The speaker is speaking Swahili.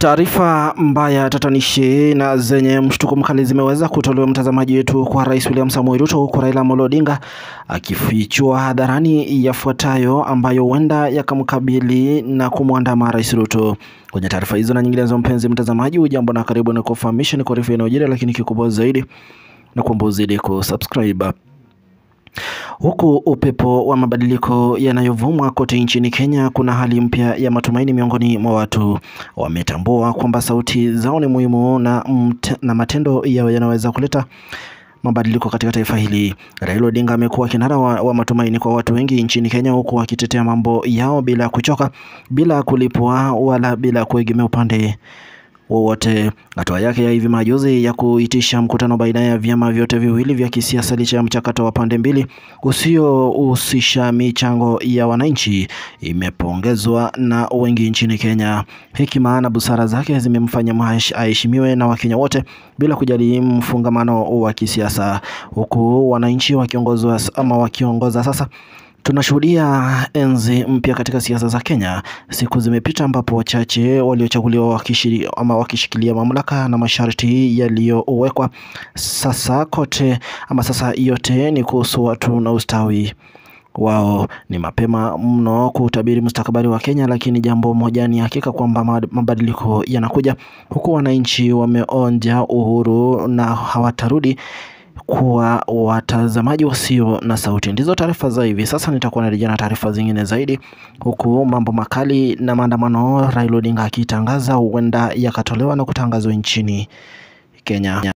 Taarifa mbaya tatanishi na zenye mshtuko mkali zimeweza kutolewa mtazamaji wetu kwa Rais William Samoei Ruto, huku Raila Amolo Odinga akifichua hadharani yafuatayo ambayo huenda yakamkabili na kumwandama Rais Ruto. Kwenye taarifa hizo na za mpenzi mtazamaji, ujambo na karibu na kufahamisha ni kwa inayojiri, lakini kikubwa zaidi na kuomba uzidi kusubscribe Huku upepo wa mabadiliko yanayovuma kote nchini Kenya, kuna hali mpya ya matumaini miongoni mwa watu. Wametambua kwamba sauti zao ni muhimu na, na matendo yao yanaweza kuleta mabadiliko katika taifa hili. Raila Odinga amekuwa kinara wa, wa matumaini kwa watu wengi nchini Kenya, huku akitetea mambo yao bila kuchoka, bila kulipwa wala bila kuegemea upande wowote. Hatua yake ya hivi majuzi ya kuitisha mkutano baina ya vyama vyote viwili vya kisiasa licha ya mchakato wa pande mbili usiohusisha michango ya wananchi imepongezwa na wengi nchini Kenya. Hiki maana busara zake zimemfanya aheshimiwe na Wakenya wote bila kujali mfungamano wa kisiasa, huku wananchi wakiongozwa ama wakiongoza sasa Tunashuhudia enzi mpya katika siasa za Kenya. Siku zimepita ambapo wachache waliochaguliwa wakishiri ama wakishikilia mamlaka na masharti yaliyowekwa sasa kote ama sasa yote ni kuhusu watu na ustawi wao. Ni mapema mno kutabiri mustakabali wa Kenya, lakini jambo moja ni hakika kwamba mabadiliko yanakuja, huku wananchi wameonja uhuru na hawatarudi kuwa watazamaji wasio na sauti. Ndizo taarifa za hivi sasa, nitakuwa narejea na taarifa zingine zaidi, huku mambo makali na maandamano Raila Odinga akitangaza huenda yakatolewa na kutangazwa nchini Kenya.